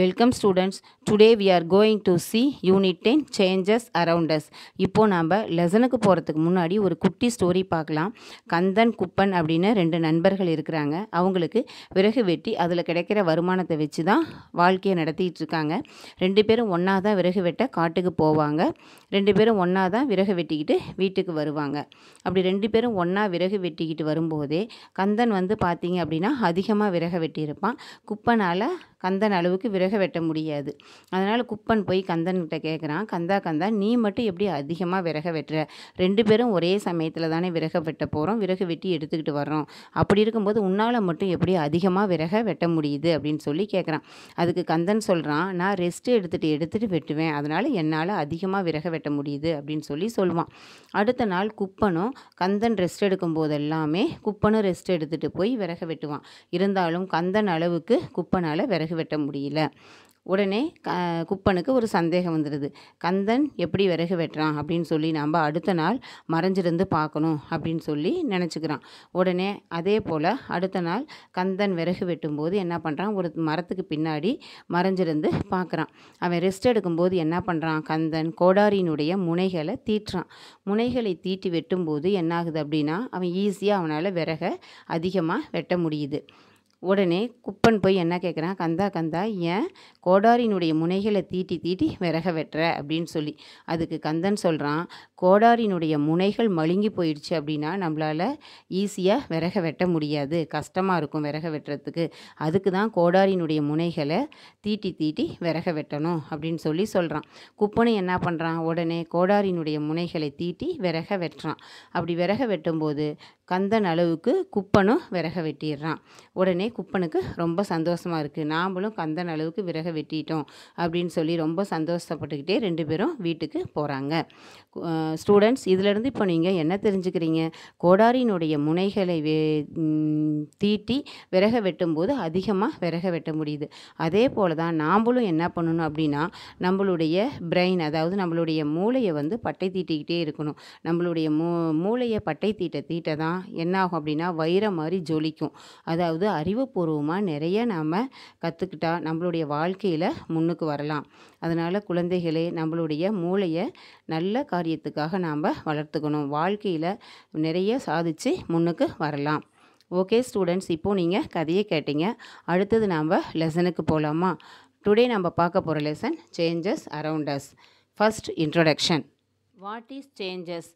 Welcome students today we are going to see unit ten changes around us இப்போது நாம் லெசனுக்கு போகிறதுக்கு முன்னாடி ஒரு குட்டி ஸ்டோரி பார்க்கலாம் கந்தன் குப்பன் அப்படின்னு ரெண்டு நண்பர்கள் இருக்கிறாங்க அவங்களுக்கு விறகு வெட்டி அதில் கிடைக்கிற வருமானத்தை வச்சு தான் வாழ்க்கையை நடத்திட்டு இருக்காங்க ரெண்டு பேரும் ஒன்றா தான் விறகு வெட்ட காட்டுக்கு போவாங்க ரெண்டு பேரும் ஒன்றா தான் விறகு வெட்டிக்கிட்டு வீட்டுக்கு வருவாங்க அப்படி ரெண்டு பேரும் ஒன்றா விறகு வெட்டிக்கிட்டு வரும்போதே கந்தன் வந்து பார்த்தீங்க அப்படின்னா அதிகமாக விறகு வெட்டியிருப்பான் குப்பனால் கந்தன் அளவுக்கு விறக வெட்ட முடியாது அதனால் குப்பன் போய் கந்தன்கிட்ட கேட்குறான் கந்தா கந்தா நீ மட்டும் எப்படி அதிகமாக விறக வெட்டுற ரெண்டு பேரும் ஒரே சமயத்தில் தானே விறக வெட்ட போகிறோம் விறகு வெட்டி எடுத்துக்கிட்டு வர்றோம் அப்படி இருக்கும்போது உன்னால் மட்டும் எப்படி அதிகமாக விறக வெட்ட முடியுது அப்படின்னு சொல்லி கேட்குறான் அதுக்கு கந்தன் சொல்கிறான் நான் ரெஸ்ட்டு எடுத்துகிட்டு எடுத்துகிட்டு வெட்டுவேன் அதனால் என்னால் அதிகமாக விறக வெட்ட முடியுது அப்படின்னு சொல்லி சொல்லுவான் அடுத்த நாள் குப்பனும் கந்தன் ரெஸ்ட் எடுக்கும் போதெல்லாமே குப்பனும் ரெஸ்ட் எடுத்துகிட்டு போய் விறக வெட்டுவான் இருந்தாலும் கந்தன் அளவுக்கு குப்பனால் விறகு கடுகு வெட்ட முடியல உடனே க குப்பனுக்கு ஒரு சந்தேகம் வந்துடுது கந்தன் எப்படி விறகு வெட்டுறான் அப்படின்னு சொல்லி நாம் அடுத்த நாள் மறைஞ்சிருந்து பார்க்கணும் அப்படின்னு சொல்லி நினச்சிக்கிறான் உடனே அதே போல் அடுத்த நாள் கந்தன் விறகு வெட்டும்போது என்ன பண்ணுறான் ஒரு மரத்துக்கு பின்னாடி மறைஞ்சிருந்து பார்க்குறான் அவன் ரெஸ்ட் எடுக்கும்போது என்ன பண்ணுறான் கந்தன் கோடாரியினுடைய முனைகளை தீட்டுறான் முனைகளை தீட்டி வெட்டும்போது என்னாகுது அப்படின்னா அவன் ஈஸியாக அவனால் விறகை அதிகமாக வெட்ட முடியுது உடனே குப்பன் போய் என்ன கேட்குறான் கந்தா கந்தா ஏன் கோடாரியினுடைய முனைகளை தீட்டி தீட்டி விறக வெட்டுற அப்படின்னு சொல்லி அதுக்கு கந்தன் சொல்கிறான் கோடாரினுடைய முனைகள் மழுங்கி போயிடுச்சு அப்படின்னா நம்மளால் ஈஸியாக விறக வெட்ட முடியாது கஷ்டமாக இருக்கும் விறக வெட்டுறதுக்கு அதுக்கு தான் கோடாரினுடைய முனைகளை தீட்டி தீட்டி விறக வெட்டணும் அப்படின்னு சொல்லி சொல்கிறான் குப்பனை என்ன பண்ணுறான் உடனே கோடாரினுடைய முனைகளை தீட்டி விறக வெட்டுறான் அப்படி விறக வெட்டும்போது கந்தன் அளவுக்கு குப்பனும் விறக வெட்டிடுறான் உடனே குப்பனுக்கு ரொம்ப சந்தோஷமாக இருக்குது நாம்ளும் கந்தன் அளவுக்கு விறக வெட்டிட்டோம் அப்படின்னு சொல்லி ரொம்ப சந்தோஷப்பட்டுக்கிட்டே ரெண்டு பேரும் வீட்டுக்கு போகிறாங்க ஸ்டூடெண்ட்ஸ் இதிலிருந்து இப்போ நீங்கள் என்ன தெரிஞ்சுக்கிறீங்க கோடாரியினுடைய முனைகளை வே தீட்டி விறக வெட்டும்போது அதிகமாக விறக வெட்ட முடியுது அதே போல் தான் நாம்ளும் என்ன பண்ணணும் அப்படின்னா நம்மளுடைய பிரெயின் அதாவது நம்மளுடைய மூளையை வந்து பட்டை தீட்டிக்கிட்டே இருக்கணும் நம்மளுடைய மூ மூளையை பட்டை தீட்ட தீட்ட தான் என்ன ஆகும் அப்படின்னா வைர மாதிரி ஜொலிக்கும் அதாவது அறிவுபூர்வமாக நிறைய நாம் கற்றுக்கிட்டா நம்மளுடைய வாழ்க்கையில் முன்னுக்கு வரலாம் அதனால் குழந்தைகளே நம்மளுடைய மூளையை நல்ல காரியத்துக்காக நாம் வளர்த்துக்கணும் வாழ்க்கையில் நிறைய சாதித்து முன்னுக்கு வரலாம் ஓகே ஸ்டூடெண்ட்ஸ் இப்போது நீங்கள் கதையை கேட்டீங்க அடுத்தது நாம் லெசனுக்கு போகலாமா டுடே நம்ம பார்க்க போகிற lesson changes அரவுண்டஸ் as first introduction what is changes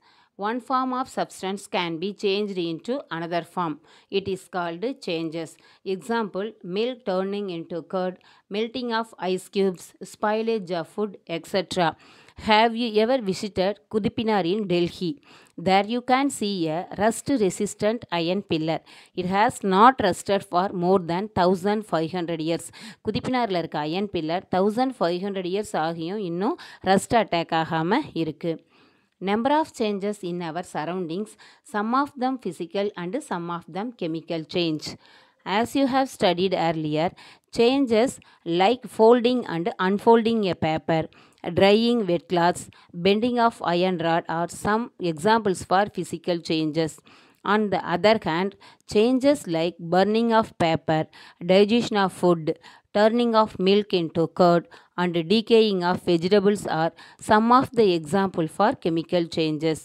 one form of substance can be changed into another form it is called changes example milk turning into curd melting of ice cubes ஸ்பைலேஜ் of food etcetera have you ever visited குதிப்பினார் in Delhi there you can see a rust resistant iron pillar it has not rested for more than thousand five hundred years குதிப்பினாரில் இருக்க iron pillar thousand five hundred years ஆகியும் இன்னும் rust attack ஆகாமல் இருக்குது Number of changes in our surroundings, some of them physical and some of them chemical change. As you have studied earlier, changes like folding and unfolding a paper, drying wet cloths, bending of iron rod are some examples for physical changes. On the other hand, changes like burning of paper, digestion of food, turning of milk into curd and decaying of vegetables are some of the example for chemical changes.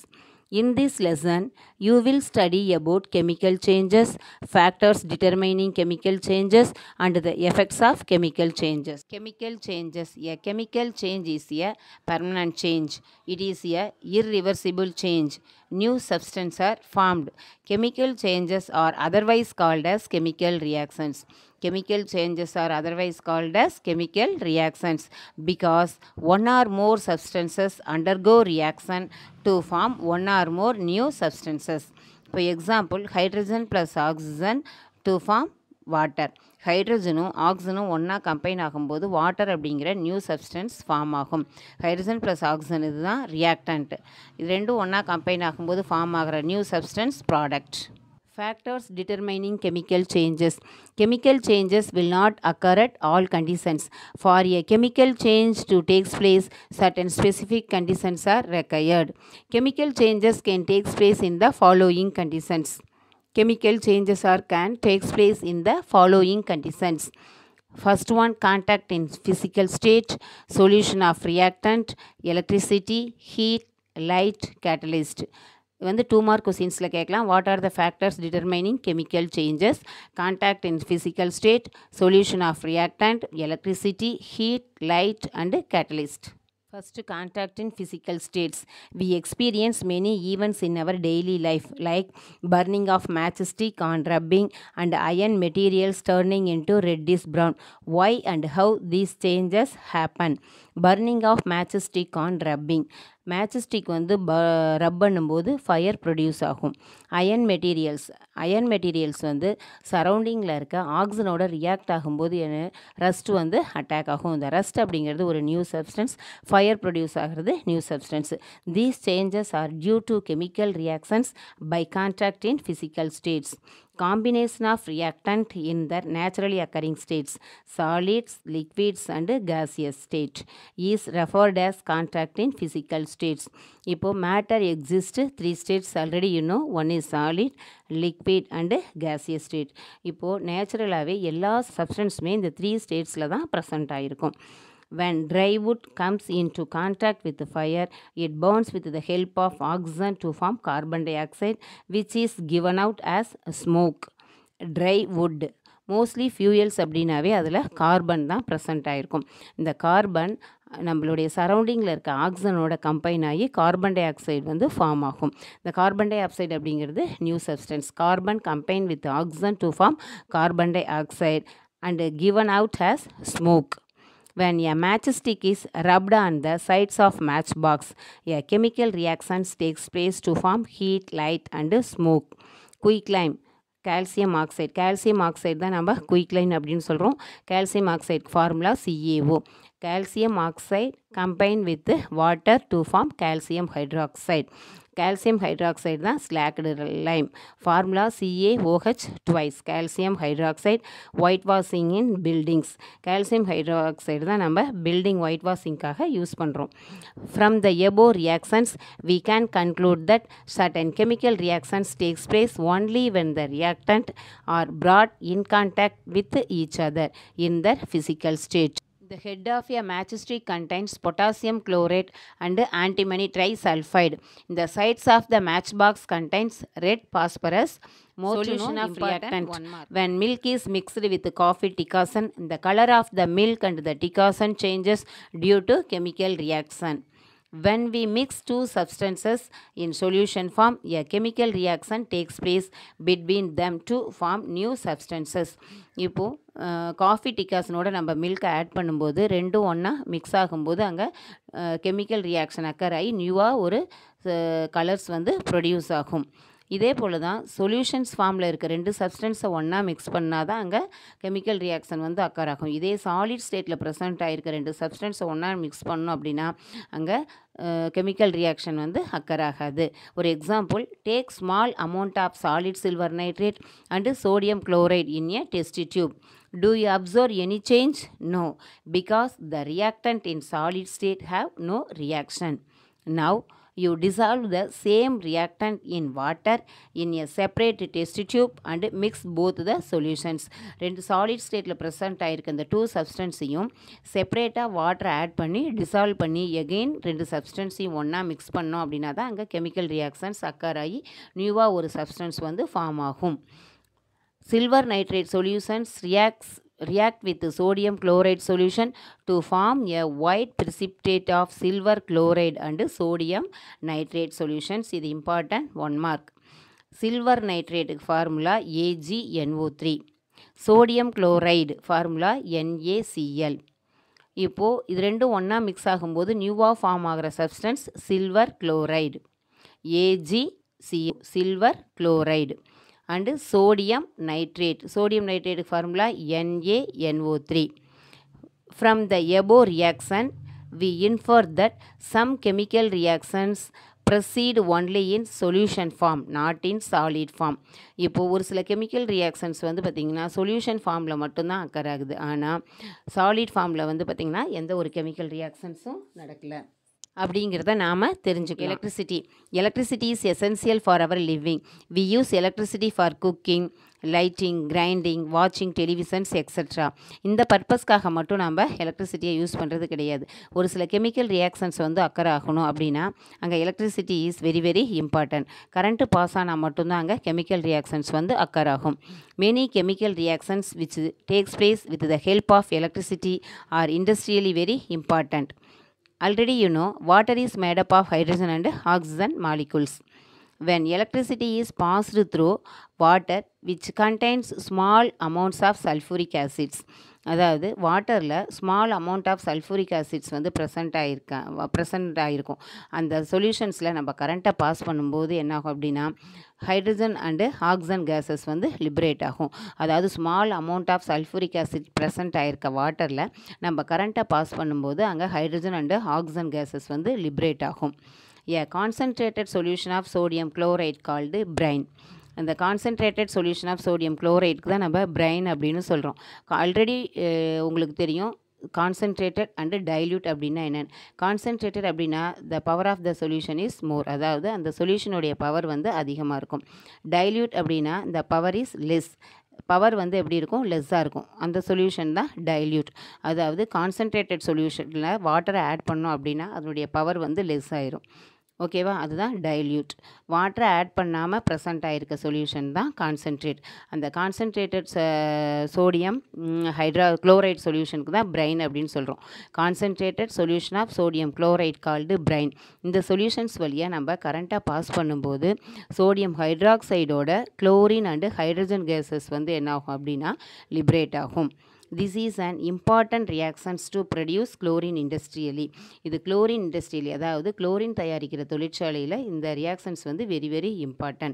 In this lesson, you will study about chemical changes, factors determining chemical changes and the effects of chemical changes. Chemical changes. A chemical change is a permanent change. It is a irreversible change. New substances are formed. Chemical changes are otherwise called as chemical reactions. chemical changes are otherwise called as chemical reactions because one or more substances undergo reaction to form one or more new substances. For example, hydrogen plus oxygen to form water ஹைட்ரஜனும் ஆக்சிஜனும் ஒன்றா combine ஆகும்போது water அப்படிங்கிற new substance form ஆகும் hydrogen plus oxygen இதுதான் reactant இது ரெண்டும் ஒன்றா கம்பைன் ஆகும்போது ஃபார்ம் ஆகிற new substance product Factors determining chemical changes. Chemical changes will not occur at all conditions. For a chemical change to take place, certain specific conditions are required. Chemical changes can take place in the following conditions. Chemical changes are can take place in the following conditions. First one, contact in physical state, solution of reactant, electricity, heat, light, catalyst. When the வந்து two mark கொஸ்டின்ஸில் கேட்கலாம் what are the factors determining chemical changes? Contact in physical state, solution of reactant, electricity, heat, light, and catalyst. First, contact in physical states. We experience many events in our daily life, like burning of matchstick on rubbing and iron materials turning into reddish brown. Why and how these changes happen? Burning of matchstick on rubbing matchstick வந்து ப rub பண்ணும்போது fire produce ஆகும் iron materials iron materials வந்து சரௌண்டிங்கில் இருக்க ஆக்சிஜனோட react ஆகும்போது rust வந்து அட்டாக் ஆகும் இந்த ரஸ்ட் அப்படிங்கிறது ஒரு நியூ சப்ஸ்டன்ஸ் ஃபயர் ப்ரொடியூஸ் ஆகிறது new substance these changes are due to chemical reactions by contact in physical states combination of reactant in their naturally occurring states, solids, liquids and gaseous state is referred as contract in physical states. இப்போ matter exists three states already you know one is solid, liquid and gaseous state. இப்போ நேச்சுரலாகவே எல்லா சப்ஸ்டன்ஸுமே இந்த three ஸ்டேட்ஸில் தான் present ஆகிருக்கும் When dry wood comes into contact with the fire, it burns with the help of oxygen to form carbon dioxide, which is given out as smoke. Dry wood mostly fuels அப்படின்னாவே அதில் carbon தான் present ஆகிருக்கும் இந்த carbon நம்மளுடைய சரௌண்டிங்கில் இருக்க ஆக்சிஜனோட combine ஆகி கார்பன் டை ஆக்சைடு வந்து ஃபார்ம் ஆகும் இந்த கார்பன் டை ஆக்சைடு அப்படிங்கிறது new substance carbon combine with oxygen to form carbon dioxide and given out as smoke when a matchstick is rubbed on the sides of matchbox. A chemical reaction takes place to form heat, light and smoke. quick Quicklime calcium oxide calcium oxide தான் நம்ம quicklime அப்படின்னு சொல்கிறோம் calcium oxide formula C A O calcium oxide combine with water to form calcium hydroxide calcium hydroxide தான் slaked lime formula C A O H twice calcium hydroxide white washing in buildings calcium hydroxide தான் நம்ம building white வாஷிங்காக use பண்ணுறோம் from the above reactions we can conclude that certain chemical reactions takes place only when the reactant are brought in contact with each other in their physical state The head of a matchstick contains potassium chlorate and antimony trisulfide. The sides of the matchbox contains red phosphorus. More solution of reactant. When milk is mixed with coffee decaction, the color of the milk and the decaction changes due to chemical reaction. When we mix two substances in solution form, a chemical reaction takes place between them to form new substances. இப்போ coffee டிகாசனோட நம்ம மில்கை add பண்ணும்போது ரெண்டும் ஒன்றா mix ஆகும்போது அங்கே chemical reaction occur ஆகி நியூவாக ஒரு கலர்ஸ் வந்து ப்ரொடியூஸ் ஆகும் இதே போல் தான் சொல்யூஷன்ஸ் ஃபார்மில் இருக்க ரெண்டு சப்ஸ்டன்ஸை ஒன்றா மிக்ஸ் பண்ணால் தான் அங்கே கெமிக்கல் ரியாக்ஷன் வந்து அக்கர் ஆகும் இதே சாலிட் ஸ்டேட்டில் ப்ரெசென்ட் ஆகிருக்க ரெண்டு சப்ஸ்டன்ஸை ஒன்றா மிக்ஸ் பண்ணோம் அப்படின்னா அங்கே கெமிக்கல் ரியாக்ஷன் வந்து அக்கர் ஆகாது ஒரு example take small amount of solid silver nitrate and sodium chloride in a test tube Do you observe any change? No, because the reactant in solid state have no reaction. Now, you dissolve the same reactant in water in a separate test tube and mix both the solutions ரெண்டு solid ஸ்டேட்டில் present ஆகிருக்க இந்த two சப்ஸ்டன்ஸையும் செப்பரேட்டாக வாட்டரை add பண்ணி dissolve பண்ணி again ரெண்டு சப்ஸ்டன்ஸையும் ஒன்றா மிக்ஸ் பண்ணோம் அப்படின்னா தான் அங்கே கெமிக்கல் ரியாக்ஷன்ஸ் அக்கர் ஆகி நியூவாக ஒரு சப்ஸ்டன்ஸ் வந்து ஃபார்ம் ஆகும் silver nitrate solutions reacts react with sodium chloride solution to form a white precipitate of silver chloride and sodium nitrate solutions இது important one mark silver nitrate formula AgNO3 sodium chloride formula NaCl இப்போ இது ஒன்னா ஒன்றா mix ஆகும்போது நியூவாக form ஆகிற substance silver chloride A G C silver chloride and sodium nitrate sodium nitrate formula N A N O three from the above reaction we infer that some chemical reactions proceed only in solution form not in solid form இப்போ ஒரு சில chemical reactions வந்து பார்த்திங்கன்னா solution ஃபார்மில் மட்டும்தான் occur ஆகுது ஆனால் solid ஃபார்மில் வந்து பார்த்திங்கன்னா எந்த ஒரு கெமிக்கல் ரியாக்ஷன்ஸும் நடக்கலை அப்படிங்கிறத நாம் தெரிஞ்சுக்கலாம் electricity electricity is essential for our living we use electricity for cooking lighting grinding வாட்சிங் டெலிவிஷன்ஸ் எக்ஸட்ரா இந்த பர்பஸ்க்காக மட்டும் நம்ம எலக்ட்ரிசிட்டியை யூஸ் பண்ணுறது கிடையாது ஒரு சில கெமிக்கல் ரியாக்ஷன்ஸ் வந்து அக்கறை ஆகணும் அப்படின்னா அங்கே electricity is very very important current pass ஆனால் மட்டும்தான் அங்கே கெமிக்கல் ரியாக்ஷன்ஸ் வந்து அக்கர் ஆகும் many chemical reactions which takes place with the help of electricity are industrially very important Already you know water is made up of hydrogen and oxygen molecules. When electricity is passed through water which contains small amounts of sulfuric acids, அதாவது வாட்டரில் small amount of sulphuric acids வந்து present ஆகிருக்கேன் present ஆகிருக்கும் அந்த சொல்யூஷன்ஸில் நம்ம கரண்ட்டை pass பண்ணும்போது என்னாகும் அப்படின்னா ஹைட்ரஜன் அண்டு ஆக்சன் கேஸஸ் வந்து லிபரேட் ஆகும் அதாவது small amount of sulphuric acid present ஆகிருக்க வாட்டரில் நம்ம கரண்ட்டை பாஸ் பண்ணும்போது அங்கே ஹைட்ரஜன் அண்டு ஆக்சன் கேஸஸ் வந்து லிபரேட் ஆகும் a concentrated solution of sodium chloride called brine அந்த கான்சன்ட்ரேட்டட் சொல்யூஷன் ஆஃப் சோடியம் குளோரைடுக்கு தான் நம்ம பிரைன் அப்படின்னு சொல்கிறோம் ஆல்ரெடி உங்களுக்கு தெரியும் கான்சன்ட்ரேட்டட் அண்டு டைல்யூட் அப்படின்னா என்னென்னு கான்சன்ட்ரேட்டட் அப்படின்னா the power of the solution is more அதாவது அந்த சொல்யூஷனுடைய பவர் வந்து அதிகமாக இருக்கும் டைல்யூட் அப்படின்னா the power is less power வந்து எப்படி இருக்கும் லெஸ்ஸாக இருக்கும் அந்த சொல்யூஷன் தான் டைல்யூட் அதாவது கான்சன்ட்ரேட்டட் சொல்யூஷனில் வாட்டரை ஆட் பண்ணோம் அப்படின்னா அதனுடைய பவர் வந்து லெஸ் ஆயிரும் ஓகேவா அதுதான் டைல்யூட் வாட்டரை ஆட் பண்ணாமல் ப்ரெசண்ட் ஆகிருக்க சொல்யூஷன் தான் கான்சென்ட்ரேட் அந்த கான்சென்ட்ரேட்டட் சோடியம் ஹைட்ரா குளோரைட் சொல்யூஷனுக்கு தான் பிரைன் அப்படின்னு சொல்கிறோம் concentrated solution of sodium chloride called brine இந்த சொல்யூஷன்ஸ் வழியாக நம்ம கரண்ட்டாக பாஸ் பண்ணும்போது சோடியம் ஹைட்ராக்சைடோட குளோரின் அண்டு ஹைட்ரஜன் கேஸஸ் வந்து என்ன ஆகும் அப்படின்னா லிபரேட் ஆகும் This is an important reactions to produce chlorine industrially. இது chlorine industrially அதாவது chlorine தயாரிக்கிற தொழிற்சாலையில் இந்த reactions வந்து very very important.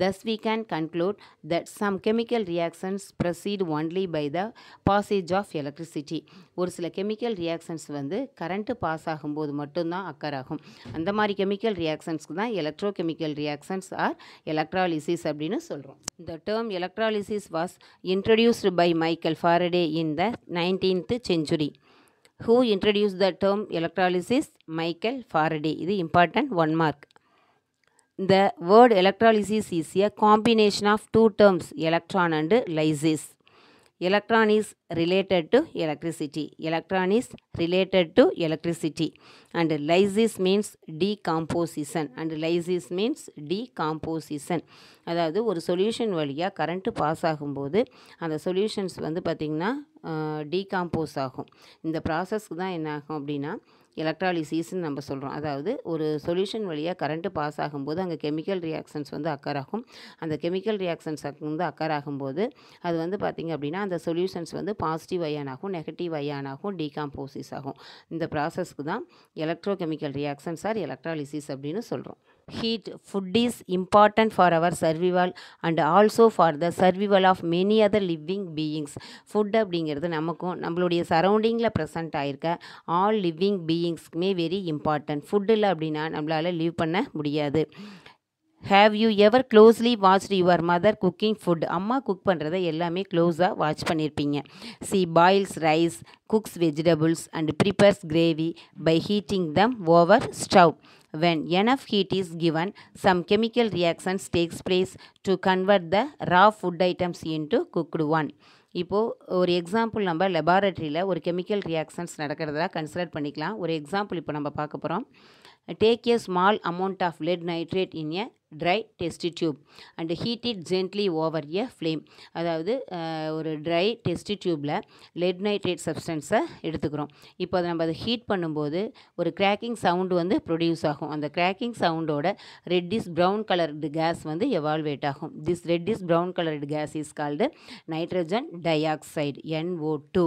Thus we can conclude that some chemical reactions proceed only by the passage of electricity ஒரு சில chemical reactions வந்து current pass ஆகும்போது மட்டும்தான் அக்கர் ஆகும் அந்த மாதிரி கெமிக்கல் ரியாக்ஷன்ஸ்க்கு தான் electrochemical reactions or electrolysis அப்படின்னு சொல்கிறோம் இந்த term electrolysis was introduced by Michael Faraday in the nineteenth century who introduce the term electrolysis Michael Faraday இது important one mark The word electrolysis is a combination of two terms electron and lysis. Electron is related to electricity. Electron is related to electricity. And lysis means decomposition. And lysis means decomposition. அதாவது ஒரு solution வழியாக current pass ஆகும்போது அந்த solutions வந்து பார்த்திங்கன்னா decompose ஆகும் இந்த ப்ராசஸ்க்கு தான் என்ன ஆகும் அப்படின்னா எலக்ட்ராலிசிஸ்ன்னு நம்ம சொல்கிறோம் அதாவது ஒரு சொல்யூஷன் வழியாக கரண்ட்டு பாஸ் ஆகும்போது அங்கே கெமிக்கல் ரியாக்ஷன்ஸ் வந்து அக்கர் அந்த கெமிக்கல் ரியாக்ஷன்ஸ் வந்து அக்கர் ஆகும்போது அது வந்து பார்த்திங்க அப்படின்னா அந்த சொல்யூஷன்ஸ் வந்து பாசிட்டிவ் அயான் ஆகும் நெகட்டிவ் அயான் ஆகும் டீகாம்போசிஸ் ஆகும் இந்த ப்ராசஸ்க்கு தான் electrochemical reactions or electrolysis அப்படின்னு சொல்கிறோம் heat, food is important for our survival and also for the survival of many other living beings. Food அப்படிங்கிறது நமக்கும் நம்மளுடைய சரௌண்டிங்கில் ப்ரெசண்ட் ஆகிருக்க ஆல் லிவிங் பீயிங்ஸ்க்குமே வெரி இம்பார்ட்டன்ட் ஃபுட் இல்லை அப்படின்னா நம்மளால் லீவ் பண்ண முடியாது have you ever closely watch your mother cooking food அம்மா குக் பண்ணுறதை எல்லாமே க்ளோஸாக வாட்ச் பண்ணியிருப்பீங்க she boils rice cooks vegetables and prepares gravy by heating them over stove When enough heat is given, some chemical reactions takes place to convert the raw food items into cooked one. இப்போ ஒரு example நம்ம லெபார்டரியில் ஒரு chemical reactions நடக்கிறதா consider பண்ணிக்கலாம் ஒரு example இப்போ நம்ம பார்க்க போகிறோம் take a small amount of lead nitrate in a dry test tube and heat it gently over a flame அதாவது ஒரு ட்ரை டெஸ்ட் டியூப்பில் லெட் நைட்ரேட் சப்ஸ்டன்ஸை எடுத்துக்கிறோம் இப்போ அதை நம்ம அதை ஹீட் பண்ணும்போது ஒரு கிராக்கிங் சவுண்டு வந்து ப்ரொடியூஸ் ஆகும் அந்த கிராக்கிங் சவுண்டோட ரெட்டிஸ் ப்ரௌன் கலர்டு கேஸ் வந்து எவால்வேட் ஆகும் this reddish brown coloured gas is called nitrogen dioxide N O two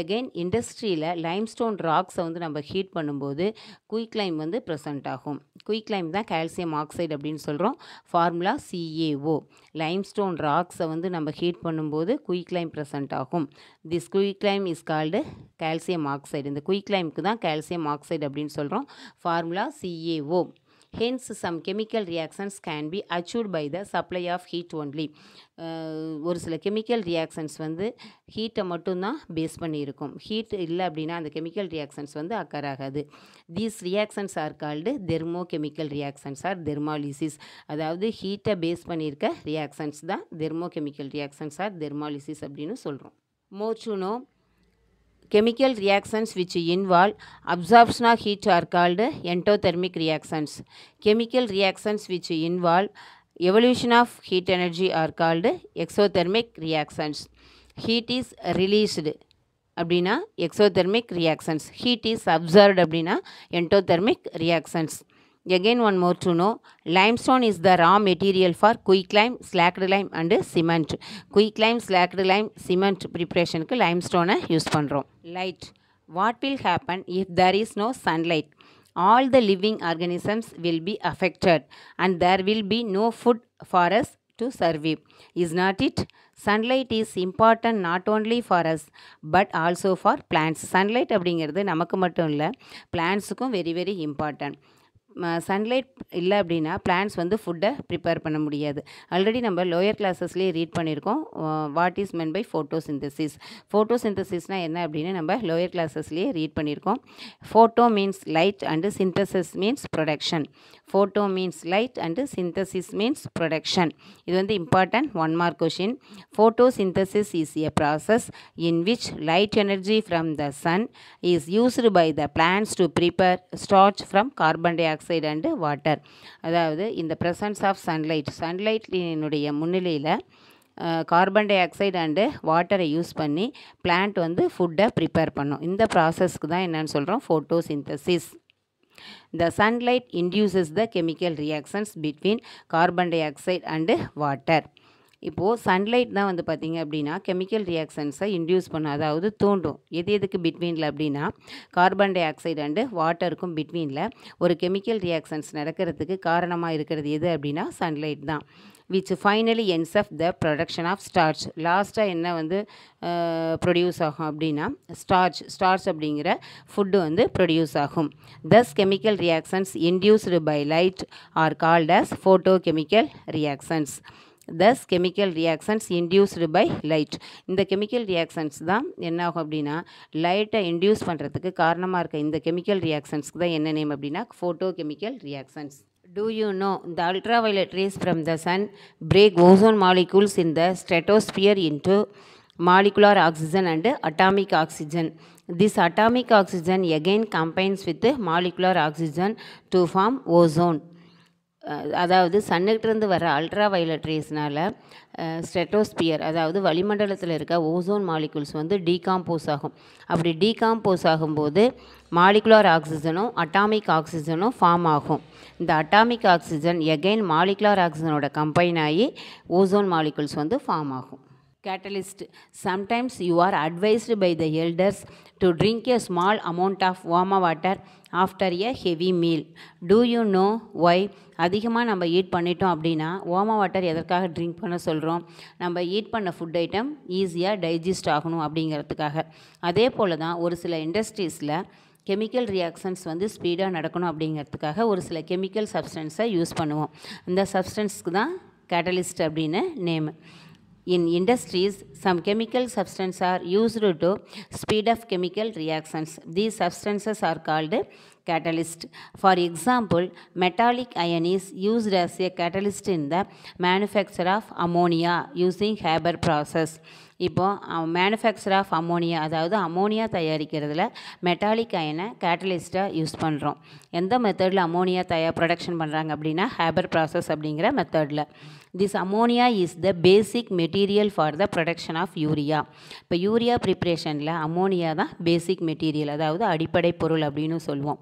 again இண்டஸ்ட்ரியில் லைம்ஸ்டோன் ராக்ஸை வந்து நம்ம ஹீட் பண்ணும்போது குயிக் லைம் வந்து ப்ரெசென்ட் ஆகும் குயிக் லைம் தான் கால்சியம் ஆக்சைடு அப்படின்னு சொல்கிறோம் ஃபார்முலா சிஏஓ லைம்ஸ்டோன் ராக்ஸை வந்து நம்ம ஹீட் பண்ணும்போது குயிக் லைம் ப்ரெசென்ட் ஆகும் this quick lime is called calcium oxide இந்த குயிக் லைமுக்கு தான் கால்சியம் ஆக்சைடு அப்படின்னு சொல்கிறோம் formula C A O hence some chemical reactions can be achieved by the supply of heat only ஒரு சில கெமிக்கல் ரியாக்ஷன்ஸ் வந்து ஹீட்டை மட்டும்தான் பேஸ் பண்ணியிருக்கும் ஹீட் இல்லை அப்படின்னா அந்த கெமிக்கல் ரியாக்ஷன்ஸ் வந்து அக்கர் ஆகாது these reactions are called thermochemical reactions or thermolysis அதாவது ஹீட்டை பேஸ் பண்ணியிருக்க ரியாக்ஷன்ஸ் தான் thermochemical reactions or thermolysis அப்படின்னு சொல்கிறோம் more Chemical reactions which involve absorption of heat are called endothermic reactions. Chemical reactions which involve evolution of heat energy are called exothermic reactions. Heat is released. அப்படின்னா exothermic reactions heat is absorbed அப்படின்னா endothermic reactions Again one more to know, limestone is the raw material for quicklime, slacked lime and cement. Quicklime, slacked lime, cement preparation க்கு limestone use பண்ணுறோம் light. What will happen if there is no sunlight? All the living organisms will be affected and there will be no food for us to survive. Is not it? Sunlight is important not only for us but also for plants sunlight அப்படிங்கிறது நமக்கு மட்டும் இல்லை பிளான்ஸுக்கும் very very important sunlight இல்லை அப்படின்னா plans வந்து ஃபுட்டை prepare பண்ண முடியாது ஆல்ரெடி நம்ம லோயர் கிளாஸஸ்லேயே ரீட் பண்ணியிருக்கோம் what is meant by photosynthesis ஃபோட்டோ சிந்தசிஸ்னால் என்ன அப்படின்னு நம்ம லோயர் கிளாஸஸ்லேயே ரீட் பண்ணியிருக்கோம் photo means light and synthesis means production photo means light and synthesis means production இது வந்து important one mark question photosynthesis is a process in which light energy from the sun is used by the plants to prepare starch from carbon di dioxide and water அதாவது இந்த presence of sunlight சன்லைட்டினுடைய முன்னிலையில் carbon dioxide and வாட்டரை use பண்ணி plant வந்து ஃபுட்டை prepare பண்ணும் இந்த ப்ராசஸ்க்கு தான் என்னென்னு சொல்கிறோம் synthesis the sunlight induces the chemical reactions between carbon dioxide and water இப்போது சன்லைட் தான் வந்து பார்த்திங்க அப்படின்னா கெமிக்கல் ரியாக்ஷன்ஸை இன்டியூஸ் பண்ணும் அதாவது தூண்டும் எது எதுக்கு பிட்வீனில் அப்படின்னா கார்பன் டை ஆக்சைடு அண்டு வாட்டருக்கும் பிட்வீனில் ஒரு கெமிக்கல் ரியாக்ஷன்ஸ் நடக்கிறதுக்கு காரணமாக இருக்கிறது எது அப்படின்னா சன்லைட் தான் which finally ends of the production of starch லாஸ்ட்டாக என்ன வந்து ப்ரொடியூஸ் ஆகும் அப்படின்னா ஸ்டார்ச் ஸ்டார்ச் அப்படிங்கிற ஃபுட்டு வந்து ப்ரொடியூஸ் ஆகும் thus chemical reactions induced by light are called as photochemical reactions thus chemical reactions induced by light இந்த chemical reactions தான் என்ன ஆகும் அப்படின்னா லைட்டை இன்டியூஸ் பண்ணுறதுக்கு காரணமாக இருக்க இந்த கெமிக்கல் ரியாக்ஷன்ஸ்க்கு தான் என்ன நேம் அப்படின்னா photochemical reactions Do you know the ultraviolet rays from the sun break ozone molecules in the stratosphere into molecular oxygen and atomic oxygen? This atomic oxygen again combines with molecular oxygen to form ozone. அதாவது சன்னுக்கிட்டேருந்து வர ultra violet ரேஸ்னால் ஸ்டெட்டோஸ்பியர் அதாவது வளிமண்டலத்தில் இருக்க ozone molecules வந்து decompose ஆகும் அப்படி decompose ஆகும்போது molecular ஆக்சிஜனும் அட்டாமிக் ஆக்சிஜனும் ஃபார்ம் ஆகும் இந்த அட்டாமிக் ஆக்சிஜன் எகெயின் மாலிகுலார் ஆக்சிஜனோட கம்பைன் ஆகி ஓசோன் மாலிகுல்ஸ் வந்து ஃபார்ம் ஆகும் catalyst sometimes you are advised by the elders to drink a small amount of warm water after a heavy meal do you know why அதிகமாக நம்ம eat பண்ணிட்டோம் அப்படின்னா ஓம water எதற்காக ட்ரிங்க் பண்ண சொல்கிறோம் நம்ம ஈட் பண்ண ஃபுட் ஐட்டம் ஈஸியாக டைஜஸ்ட் ஆகணும் அப்படிங்கிறதுக்காக அதே போல் தான் ஒரு சில இண்டஸ்ட்ரீஸில் கெமிக்கல் ரியாக்ஷன்ஸ் வந்து ஸ்பீடாக நடக்கணும் அப்படிங்கிறதுக்காக ஒரு சில கெமிக்கல் சப்ஸ்டன்ஸை யூஸ் பண்ணுவோம் இந்த சப்ஸ்டன்ஸ்க்கு தான் கேட்டலிஸ்ட் அப்படின்னு name In industries, some chemical substances are used to speed up chemical reactions. These substances are called catalyst. For example, metallic iron is used as a catalyst in the manufacture of ammonia using Haber process. இப்போது manufacture of ammonia அதாவது ammonia தயாரிக்கிறதுல metallic அயனை கேட்டலிஸ்ட்டாக use பண்ணுறோம் எந்த மெத்தடில் ammonia தயார் production பண்ணுறாங்க அப்படின்னா ஹேபர் ப்ராசஸ் அப்படிங்கிற மெத்தடில் this ammonia is the basic material for the production of urea இப்போ யூரியா ப்ரிப்ரேஷனில் அமோனியா தான் பேசிக் மெட்டீரியல் அதாவது அடிப்படை பொருள் அப்படின்னு சொல்லுவோம்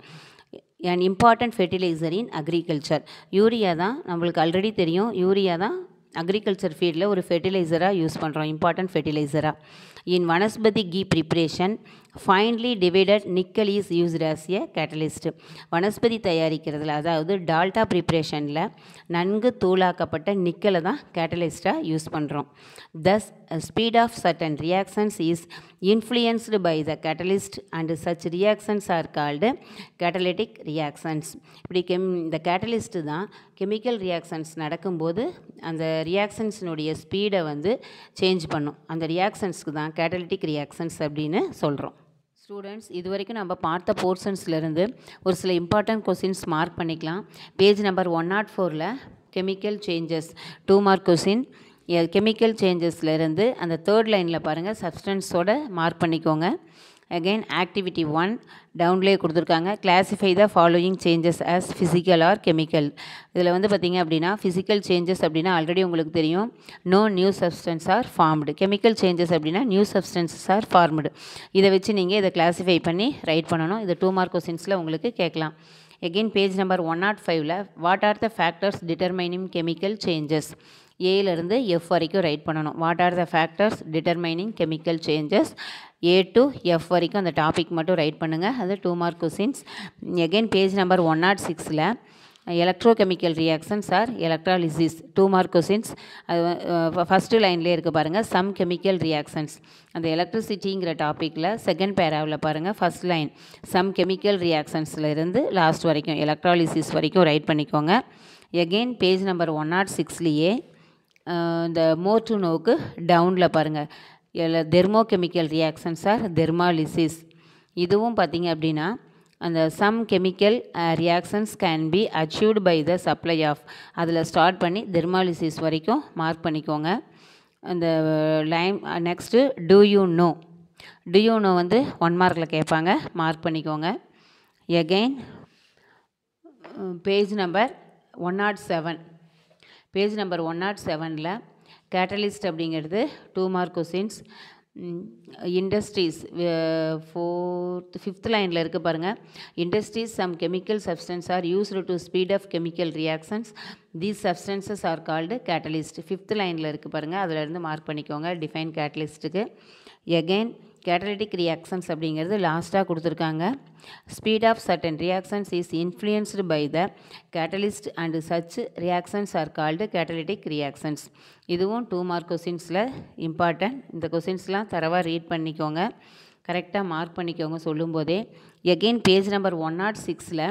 and important fertiliser in agriculture urea தான் நம்மளுக்கு ஆல்ரெடி தெரியும் யூரியா தான் அக்ரிகல்ச்சர் ஃபீல்டில் ஒரு ஃபெர்டிலைசராக யூஸ் பண்ணுறோம் இம்பார்ட்டன்ட் ஃபெர்டிலைசராக in vanaspati ghee preparation finely divided nickel is used as a catalyst vanaspati தயாரிக்கிறதுல அதாவது டால்டா ப்ரிப்ரேஷனில் நன்கு தூளாக்கப்பட்ட நிக்கலை தான் கேட்டலிஸ்ட்டாக யூஸ் பண்ணுறோம் thus speed of certain reactions is influenced by the catalyst and such reactions are called catalytic reactions இப்படி கெம் இந்த கேட்டலிஸ்ட்டு தான் கெமிக்கல் ரியாக்ஷன்ஸ் நடக்கும்போது அந்த ரியாக்ஷன்ஸினுடைய ஸ்பீடை வந்து சேஞ்ச் பண்ணும் அந்த ரியாக்ஷன்ஸ்க்கு தான் கேட்டலிட்டிக் ரியாக்ஷன்ஸ் அப்படின்னு சொல்கிறோம் ஸ்டூடெண்ட்ஸ் இது வரைக்கும் நம்ம பார்த்த போர்ஷன்ஸ்லேருந்து ஒரு சில இம்பார்ட்டன்ட் கொஸ்டின்ஸ் மார்க் பண்ணிக்கலாம் பேஜ் நம்பர் ஒன் நாட் ஃபோரில் chemical changes two mark question chemical சேஞ்சஸ்லேருந்து அந்த தேர்ட் லைனில் பாருங்கள் சப்ஸ்டன்ஸோட மார்க் பண்ணிக்கோங்க அகைன் ஆக்டிவிட்டி ஒன் டவுன்லேயே கொடுத்துருக்காங்க classify the following changes as physical or chemical இதில் வந்து பார்த்திங்க அப்படின்னா ஃபிசிக்கல் சேஞ்சஸ் அப்படின்னா ஆல்ரெடி உங்களுக்கு தெரியும் no new substance are formed chemical changes அப்படின்னா நியூ சப்ஸ்டன்சஸ் ஆர் ஃபார்ம்டு இதை வச்சு நீங்கள் இதை கிளாஸிஃபை பண்ணி ரைட் பண்ணணும் இதை டூ மார்க் கொஸ்டின்ஸில் உங்களுக்கு கேட்கலாம் again page number one nought ஃபைவ்ல what are the factors determining chemical changes ஏலேருந்து எஃப் வரைக்கும் ரைட் பண்ணணும் what are the factors determining chemical changes A to F வரைக்கும் அந்த டாபிக் மட்டும் ரைட் பண்ணுங்கள் அது two mark questions again page number one nought சிக்ஸில் electrochemical reactions or electrolysis two mark questions அது ஃபஸ்ட்டு லைன்லேயே இருக்குது பாருங்கள் சம் கெமிக்கல் ரியாக்ஷன்ஸ் அந்த எலக்ட்ரிசிட்டிங்கிற டாப்பிக்கில் செகண்ட் பேராவில் பாருங்கள் ஃபஸ்ட் லைன் சம் கெமிக்கல் ரியாக்ஷன்ஸில் இருந்து லாஸ்ட் வரைக்கும் எலக்ட்ராலிசிஸ் வரைக்கும் ரைட் பண்ணிக்கோங்க again page number one nought சிக்ஸ்லேயே இந்த மோர் டு நோவுக்கு டவுனில் பாருங்கள் thermochemical reactions or thermolysis இதுவும் பார்த்திங்க அப்படின்னா அந்த some chemical reactions can be achieved by the supply of அதில் ஸ்டார்ட் பண்ணி தெர்மாலிசிஸ் வரைக்கும் மார்க் பண்ணிக்கோங்க அந்த line next do you know do you know வந்து ஒன் மார்க்கில் கேட்பாங்க மார்க் பண்ணிக்கோங்க again page number one nought seven page number one nought செவனில் கேட்டலிஸ்ட் அப்படிங்கிறது two mark questions industries fourth fifth லைனில் இருக்குது பாருங்கள் industries some chemical substance are used to speed of chemical reactions these substances are called catalyst fifth லைனில் இருக்குது பாருங்கள் அதிலேருந்து mark பண்ணிக்கோங்க டிஃபைன் கேட்டலிஸ்ட்டுக்கு எகெயின் கேட்டலிட்டிக் ரியாக்ஷன்ஸ் அப்படிங்கிறது லாஸ்ட்டாக கொடுத்துருக்காங்க speed of certain reactions is influenced by the catalyst and such reactions are called catalytic reactions இதுவும் டூ மார்க் கொஸ்டின்ஸில் இம்பார்ட்டன்ட் இந்த கொஸ்டின்ஸ்லாம் தரவாக ரீட் பண்ணிக்கோங்க கரெக்டாக மார்க் பண்ணிக்கோங்க சொல்லும்போதே again page number one nought oh சிக்ஸில்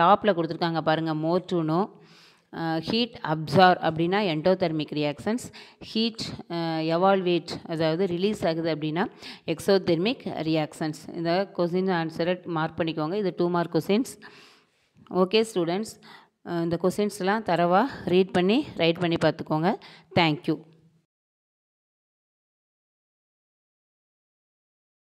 டாப்பில் கொடுத்துருக்காங்க பாருங்கள் மோர் டூனோ ஹீட் அப்சார் அப்படின்னா என்டோதெர்மிக் ரியாக்ஷன்ஸ் ஹீட் எவால்வேட் அதாவது ரிலீஸ் ஆகுது அப்படின்னா எக்ஸோதெர்மிக் ரியாக்ஷன்ஸ் இந்த கொஸ்டின் ஆன்சரை மார்க் பண்ணிக்கோங்க இது two mark questions okay students இந்த கொஸ்டின்ஸ்லாம் தரவாக ரீட் பண்ணி ரைட் பண்ணி பார்த்துக்கோங்க தேங்க்யூ